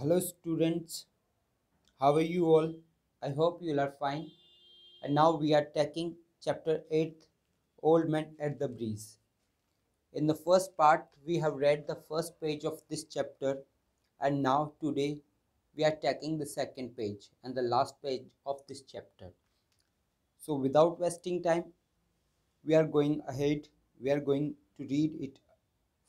hello students how are you all i hope you are fine and now we are taking chapter 8 old man at the breeze in the first part we have read the first page of this chapter and now today we are taking the second page and the last page of this chapter so without wasting time we are going ahead we are going to read it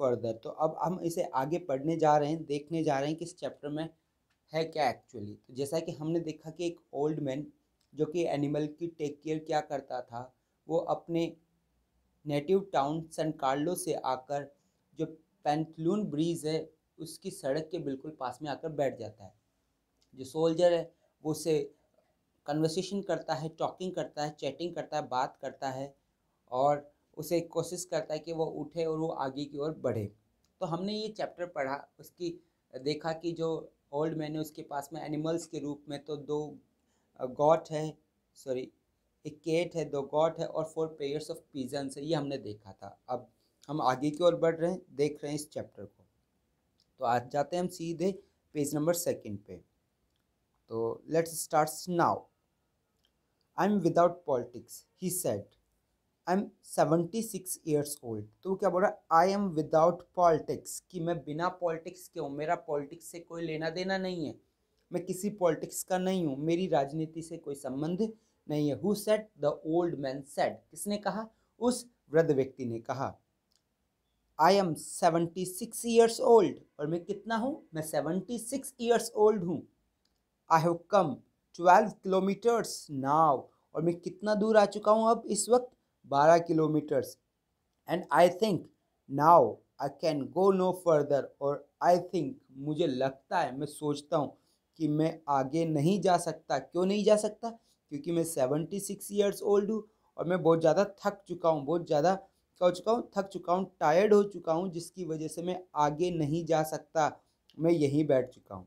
further तो अब हम इसे आगे पढ़ने जा रहे हैं देखने जा रहे हैं कि इस चैप्टर में है क्या एक्चुअली तो जैसा कि हमने देखा कि एक ओल्ड मैन जो कि एनिमल की टेक केयर क्या करता था वो अपने नेटिव टाउन सन कार्लो से आकर जो पेंथलून ब्रिज है उसकी सड़क के बिल्कुल पास में आकर बैठ जाता है जो सोल्जर है वो उसे कन्वर्सेशन करता है टॉकिंग करता है चैटिंग करता है बात करता है और उसे कोशिश करता है कि वो उठे और वो आगे की ओर बढ़े तो हमने ये चैप्टर पढ़ा उसकी देखा कि जो ओल्ड मैन है उसके पास में एनिमल्स के रूप में तो दो गॉट है सॉरी एक केट है दो गॉट है और फोर पेयर्स ऑफ पिजन्स है ये हमने देखा था अब हम आगे की ओर बढ़ रहे हैं देख रहे हैं इस चैप्टर को तो आज जाते हैं हम सीधे पेज नंबर सेकेंड पे तो let's start now I am without politics ही said I am seventy six years old तो क्या बोल रहा है आई एम विदाउट पॉलिटिक्स कि मैं बिना पॉलिटिक्स के हूँ मेरा पॉलिटिक्स से कोई लेना देना नहीं है मैं किसी पॉलिटिक्स का नहीं हूँ मेरी राजनीति से कोई संबंध नहीं है who said the old man said किसने कहा उस वृद्ध व्यक्ति ने कहा I am seventy six years old और मैं कितना हूँ मैं सेवेंटी सिक्स ईयर्स ओल्ड हूँ I have come twelve kilometres now और मैं कितना दूर आ चुका हूँ अब इस वक्त बारह kilometres and I think now I can go no further और आई थिंक मुझे लगता है मैं सोचता हूँ कि मैं आगे नहीं जा सकता क्यों नहीं जा सकता क्योंकि मैं सेवेंटी सिक्स ईयर्स ओल्ड हूँ और मैं बहुत ज़्यादा थक चुका हूँ बहुत ज़्यादा क्या हो चुका हूँ थक चुका हूँ टायर्ड हो चुका हूँ जिसकी वजह से मैं आगे नहीं जा सकता मैं यहीं बैठ चुका हूँ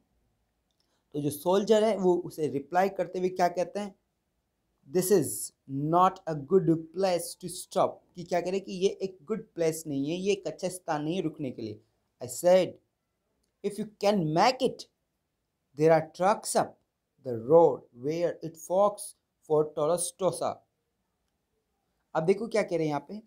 तो जो सोल्जर है वो उसे रिप्लाई करते हुए क्या कहते हैं this is not a good place to stop कि क्या करें कि ये एक गुड प्लेस नहीं है ये एक अच्छा स्थान नहीं है रुकने के लिए I said if you can make it there are trucks up the road where it forks for Tortosa अब देखो क्या कह रहे हैं यहाँ पे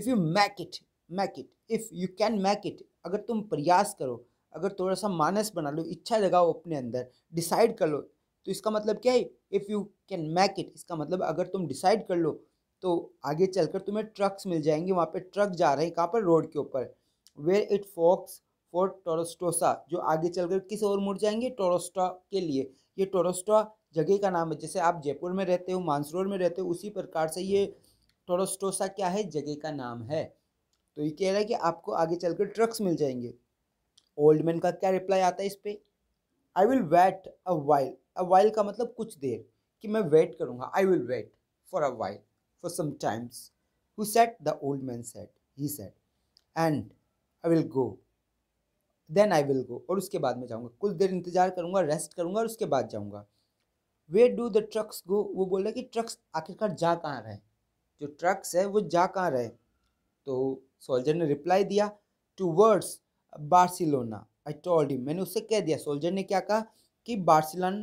if you make it make it if you can make it अगर तुम प्रयास करो अगर थोड़ा सा मानस बना लो इच्छा जगाओ अपने अंदर डिसाइड कर लो तो इसका मतलब क्या है if you can make it इसका मतलब अगर तुम डिसाइड कर लो तो आगे चलकर तुम्हें ट्रक्स मिल जाएंगे वहाँ पे ट्रक जा रहे हैं कहाँ पर रोड के ऊपर where it forks for Tortosa जो आगे चलकर किस ओर मुड़ जाएंगे टोरोस्टा के लिए ये टोरोस्टा जगह का नाम है जैसे आप जयपुर में रहते हो मानसरोवर में रहते हो उसी प्रकार से ये टोरोस्टोसा क्या है जगह का नाम है तो ये कह रहा है कि आपको आगे चलकर ट्रक्स मिल जाएंगे ओल्ड मैन का क्या रिप्लाई आता है इस पर I will wait a while a while का मतलब कुछ देर कि मैं वेट करूँगा I will wait for a while for some times who said the old man said he said and I will go then I will go और उसके बाद मैं जाऊँगा कुछ देर इंतजार करूँगा रेस्ट करूँगा और उसके बाद जाऊँगा where do the trucks go वो बोल रहा कि ट्रक्स आखिरकार जा कहाँ रहे जो ट्रक्स है वो जा कहाँ रहे तो सोल्जर ने रिप्लाई दिया two words Barcelona I told you मैंने उससे कह दिया सोल्जर ने क्या कहा कि बार्सिलन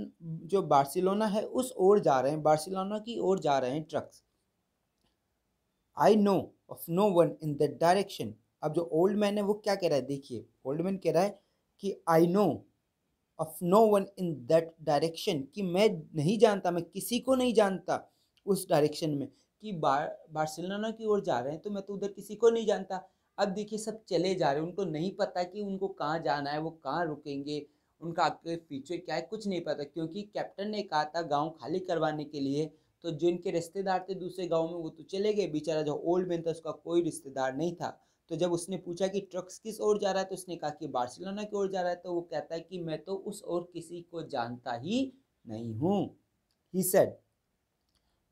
जो बार्सिलोना है उस ओर जा रहे हैं बार्सिलोना की ओर जा रहे हैं trucks I know of no one in that direction अब जो ओल्ड मैन है वो क्या कह रहा है देखिए ओल्ड मैन कह रहा है कि I know of no one in that direction कि मैं नहीं जानता मैं किसी को नहीं जानता उस डायरेक्शन में कि बार बार्सिलोना की ओर जा रहे हैं तो मैं तो उधर किसी को नहीं जानता अब देखिए सब चले जा रहे हैं उनको नहीं पता कि उनको कहाँ जाना है वो कहाँ रुकेंगे उनका आपके फ्यूचर क्या है कुछ नहीं पता क्योंकि कैप्टन ने कहा था गांव खाली करवाने के लिए तो जिनके रिश्तेदार थे दूसरे गांव में वो तो चले गए बेचारा जो ओल्ड मैन था उसका कोई रिश्तेदार नहीं था तो जब उसने पूछा कि ट्रक्स किस ओर जा रहा है तो उसने कहा कि बार्सिलोना की ओर जा रहा है तो वो कहता है कि मैं तो उस ओर किसी को जानता ही नहीं हूँ ही सेड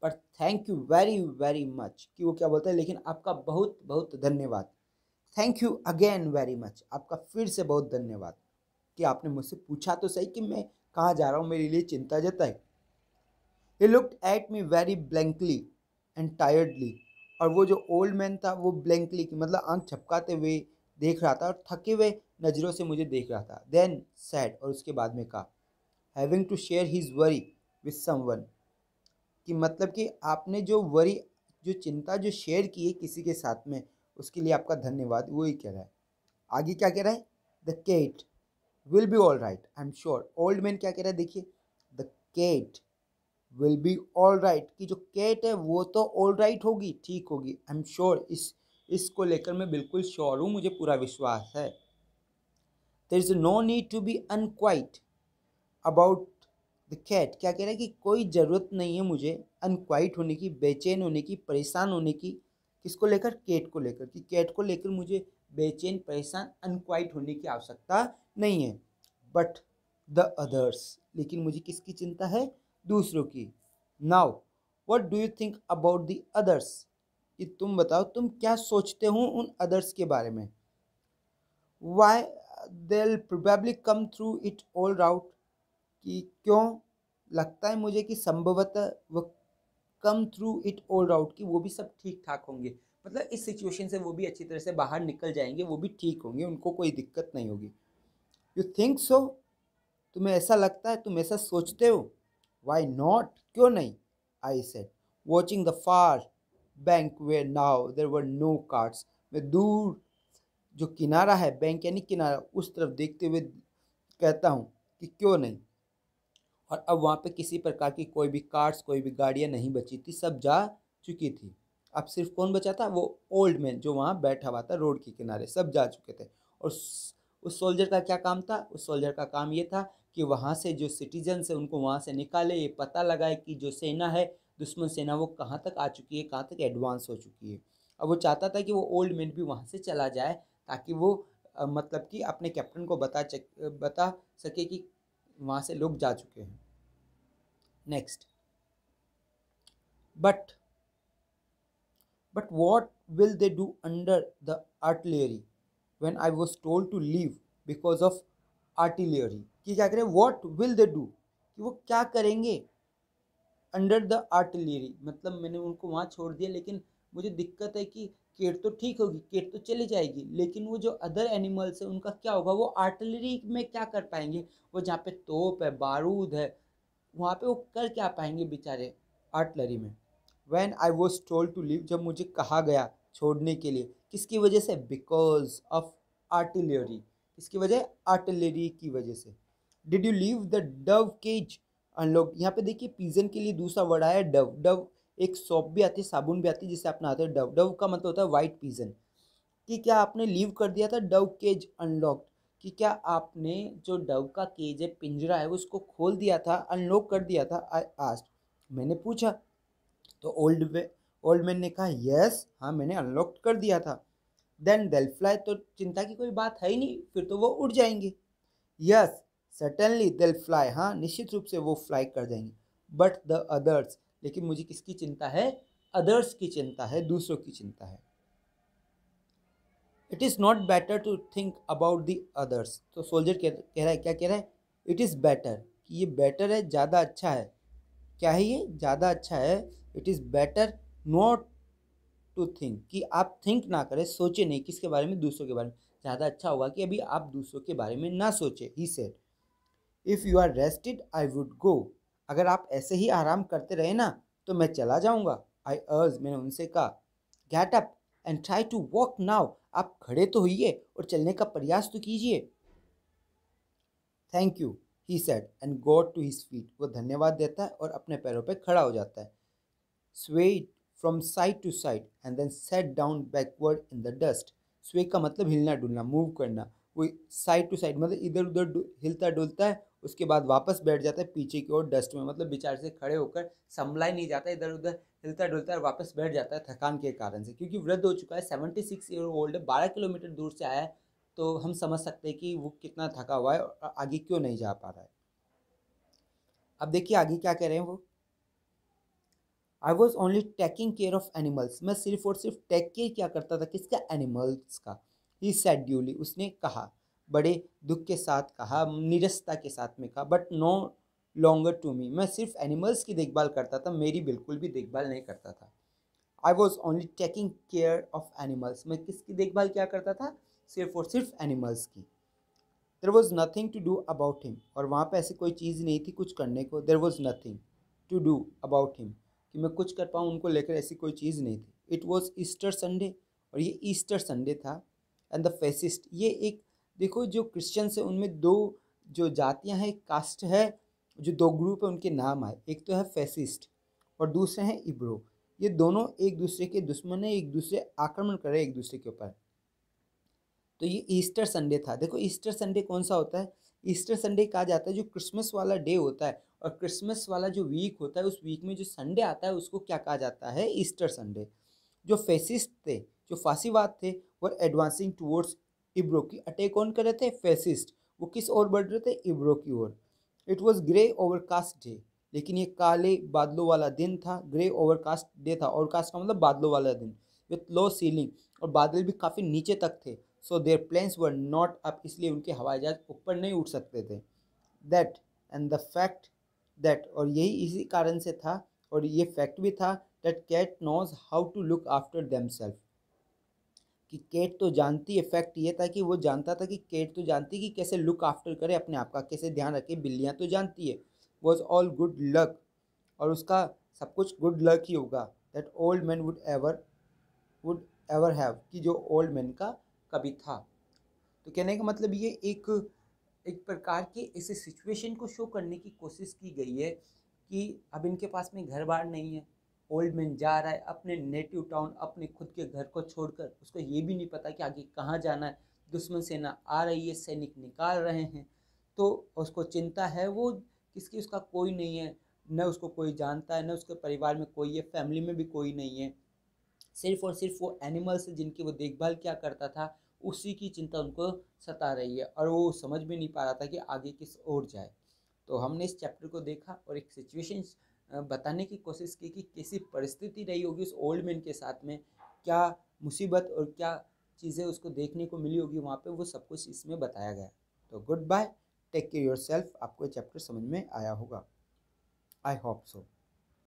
पर thank you very very much कि वो क्या बोलता है लेकिन आपका बहुत बहुत धन्यवाद thank you again very much आपका फिर से बहुत धन्यवाद कि आपने मुझसे पूछा तो सही कि मैं कहाँ जा रहा हूँ मेरे लिए चिंता जताई ये looked at me very blankly and tiredly और वो जो ओल्ड मैन था वो ब्लैंकली की मतलब आंख छपकाते हुए देख रहा था और थके हुए नज़रों से मुझे देख रहा था देन सैड और उसके बाद में कहा having to share his worry with one कि मतलब कि आपने जो वरी जो चिंता जो शेयर की है किसी के साथ में उसके लिए आपका धन्यवाद वो ही कह रहा है आगे क्या कह रहा है the cat will be all right I am sure old man क्या कह रहा है देखिए the cat will be all right कि जो केट है वो तो ऑल राइट right होगी ठीक होगी आई एम श्योर इस इसको लेकर मैं बिल्कुल श्योर हूँ मुझे पूरा विश्वास है there is no need to be unquiet about the cat क्या कह रहा है कि कोई ज़रूरत नहीं है मुझे अनक्वाइट होने की बेचैन होने की परेशान होने की किसको लेकर कैट को लेकर कि कैट को लेकर मुझे बेचैन परेशान अनक्वाइट होने की आवश्यकता नहीं है बट द अदर्स लेकिन मुझे किसकी चिंता है दूसरों की now what do you think about the others कि तुम बताओ तुम क्या सोचते हो उन अदर्स के बारे में why they'll probably come through it all right कि क्यों लगता है मुझे कि संभवतः वह come through it all right कि वो भी सब ठीक ठाक होंगे मतलब इस सिचुएशन से वो भी अच्छी तरह से बाहर निकल जाएंगे वो भी ठीक होंगे उनको कोई दिक्कत नहीं होगी यू थिंक सो तुम्हें ऐसा लगता है तुम ऐसा सोचते हो वाई नॉट क्यों नहीं I said watching the far bank where now there were no carts मैं दूर जो किनारा है बैंक यानी किनारा उस तरफ देखते हुए कहता हूँ कि क्यों नहीं और अब वहाँ पे किसी प्रकार की कोई भी कार्ड्स कोई भी गाड़ियाँ नहीं बची थी सब जा चुकी थी अब सिर्फ कौन बचा था वो ओल्ड मैन जो वहाँ बैठा हुआ था रोड के किनारे सब जा चुके थे और उस सोल्जर का क्या काम था उस सोल्जर का काम ये था कि वहाँ से जो सिटीजन है उनको वहाँ से निकाले ये पता लगाए कि जो सेना है दुश्मन सेना वो कहाँ तक आ चुकी है कहाँ तक एडवांस हो चुकी है अब वो चाहता था कि वो ओल्ड मैन भी वहाँ से चला जाए ताकि वो आ, मतलब कि अपने कैप्टन को बता चक बता सके कि वहाँ से लोग जा चुके हैं next but But what will they do under the artillery when I was told to leave because of artillery? ki kya kare what will they do ki wo kya karenge under the artillery matlab maine unko wahan chhod diya lekin mujhe dikkat hai ki cat तो ठीक होगी cat तो चली जाएगी लेकिन वो जो other animals हैं उनका क्या होगा वो आर्टिलरी में क्या कर पाएंगे वो जहाँ पे तोप है बारूद है वहाँ पे वो कर क्या पाएंगे बेचारे आर्टलरी में when I was told to leave जब मुझे कहा गया छोड़ने के लिए किसकी वजह से बिकॉज ऑफ आर्टिलरी किसकी वजह आर्टिलरी की वजह से did you leave the dove cage unlock यहाँ पे देखिए पीजन के लिए दूसरा वर्ड आया डव डव एक सॉप भी आती है साबुन भी आती है जिसे आप नहाते हैं डव डव का मतलब होता है वाइट पीजन कि क्या आपने लीव कर दिया था डव केज अनलॉक्ड कि क्या आपने जो डव का केज है पिंजरा है उसको खोल दिया था अनलॉक कर दिया था आई आस्ट मैंने पूछा तो ओल्ड ओल्ड मैन ने कहा यस हाँ मैंने अनलॉक कर दिया था देन डेल्फ्लाई तो चिंता की कोई बात है ही नहीं फिर तो वो उड़ जाएंगे यस सटनली दिल फ्लाई हाँ निश्चित रूप से वो फ्लाई कर जाएंगे बट द अदर्स लेकिन मुझे किसकी चिंता है अदर्स की चिंता है दूसरों की चिंता है it is not better to think about the others तो सोल्जर कह रहा है क्या कह रहा है इट इज़ बेटर कि ये बेटर है ज़्यादा अच्छा है क्या है ये ज़्यादा अच्छा है it is better not to think कि आप थिंक ना करें सोचे नहीं किसके बारे में दूसरों के बारे में ज़्यादा अच्छा होगा कि अभी आप दूसरों के बारे में ना सोचे he said if you are rested I would go अगर आप ऐसे ही आराम करते रहे ना तो मैं चला जाऊँगा आई अर्ज मैंने उनसे कहा get up and try to walk now आप खड़े तो होइए और चलने का प्रयास तो कीजिए thank you he said and got to his feet वो धन्यवाद देता है और अपने पैरों पर खड़ा हो जाता है swayed from side to side and then sat down backward in the dust sway का मतलब हिलना डुलना मूव करना वो साइड टू साइड मतलब इधर उधर हिलता डुलता है उसके बाद वापस बैठ जाता है पीछे की ओर डस्ट में मतलब बिचार से खड़े होकर संभला ही नहीं जाता इधर उधर हिलता डुलता है वापस बैठ जाता है थकान के कारण से क्योंकि वृद्ध हो चुका है सेवेंटी सिक्स ईयर ओल्ड है बारह किलोमीटर दूर से आया है तो हम समझ सकते हैं कि वो कितना थका हुआ है और आगे क्यों नहीं जा पा रहा है अब देखिए आगे क्या कह रहे हैं वो I was only taking care of animals मैं सिर्फ और सिर्फ टेक केयर क्या करता था किसका एनिमल्स का ही सेड ड्यूली उसने कहा बड़े दुख के साथ कहा निरस्ता के साथ में कहा but no longer to me मैं सिर्फ एनिमल्स की देखभाल करता था मेरी बिल्कुल भी देखभाल नहीं करता था I was only taking care of animals मैं किसकी देखभाल क्या करता था सिर्फ और सिर्फ एनिमल्स की there was nothing to do about him और वहाँ पर ऐसी कोई चीज़ नहीं थी कुछ करने को there was nothing to do about him कि मैं कुछ कर पाऊँ उनको लेकर ऐसी कोई चीज़ नहीं थी इट वॉज़ ईस्टर संडे और ये ईस्टर संडे था एंड द फेसिस्ट ये एक देखो जो क्रिश्चियंस है उनमें दो जो जातियाँ हैं कास्ट है जो दो ग्रुप है उनके नाम आए एक तो है फेसिस्ट और दूसरे हैं इब्रो ये दोनों एक दूसरे के दुश्मन हैं एक दूसरे आक्रमण कर रहे हैं एक दूसरे के ऊपर तो ये ईस्टर संडे था देखो ईस्टर संडे कौन सा होता है ईस्टर संडे कहा जाता है जो क्रिसमस वाला डे होता है और क्रिसमस वाला जो वीक होता है उस वीक में जो संडे आता है उसको क्या कहा जाता है ईस्टर संडे जो फेसिस्ट थे जो फांसीवाद थे वो एडवांसिंग टूवर्ड्स इब्रो की अटैक ऑन कर रहे थे फेसिस्ट वो किस ओर बढ़ रहे थे इब्रो की ओर it was grey overcast day लेकिन ये काले बादलों वाला दिन था ग्रे ओवरकास्ट डे था ओवरकास्ट का मतलब बादलों वाला दिन विथ लो सीलिंग और बादल भी काफ़ी नीचे तक थे so their planes were not up इसलिए उनके हवाई जहाज ऊपर नहीं उठ सकते थे that and the fact that और यही इसी कारण से था और ये फैक्ट भी था that cat knows how to look after themself कि कैट तो जानती है फैक्ट ये था कि वो जानता था कि कैट तो जानती कि कैसे लुक आफ्टर करे अपने आप का कैसे ध्यान रखे बिल्लियाँ तो जानती है वॉज ऑल गुड लक और उसका सब कुछ गुड लक ही होगा that old man would ever would ever have कि जो ओल्ड मैन का कभी था तो कहने का मतलब ये एक एक प्रकार की ऐसे सिचुएशन को शो करने की कोशिश की गई है कि अब इनके पास में घर बार नहीं है ओल्ड मैन जा रहा है अपने नेटिव टाउन अपने खुद के घर को छोड़कर उसको ये भी नहीं पता कि आगे कहाँ जाना है दुश्मन सेना आ रही है सैनिक निकाल रहे हैं तो उसको चिंता है वो किसकी उसका कोई नहीं है न उसको कोई जानता है न उसके परिवार में कोई है फैमिली में भी कोई नहीं है सिर्फ और सिर्फ वो एनिमल्स जिनकी वो देखभाल क्या करता था उसी की चिंता उनको सता रही है और वो समझ भी नहीं पा रहा था कि आगे किस ओर जाए तो हमने इस चैप्टर को देखा और एक सिचुएशन बताने की कोशिश की कि कैसी परिस्थिति रही होगी उस ओल्ड मैन के साथ में क्या मुसीबत और क्या चीज़ें उसको देखने को मिली होगी वहाँ पे वो सब कुछ इसमें बताया गया तो goodbye take care yourself आपको चैप्टर समझ में आया होगा आई होप सो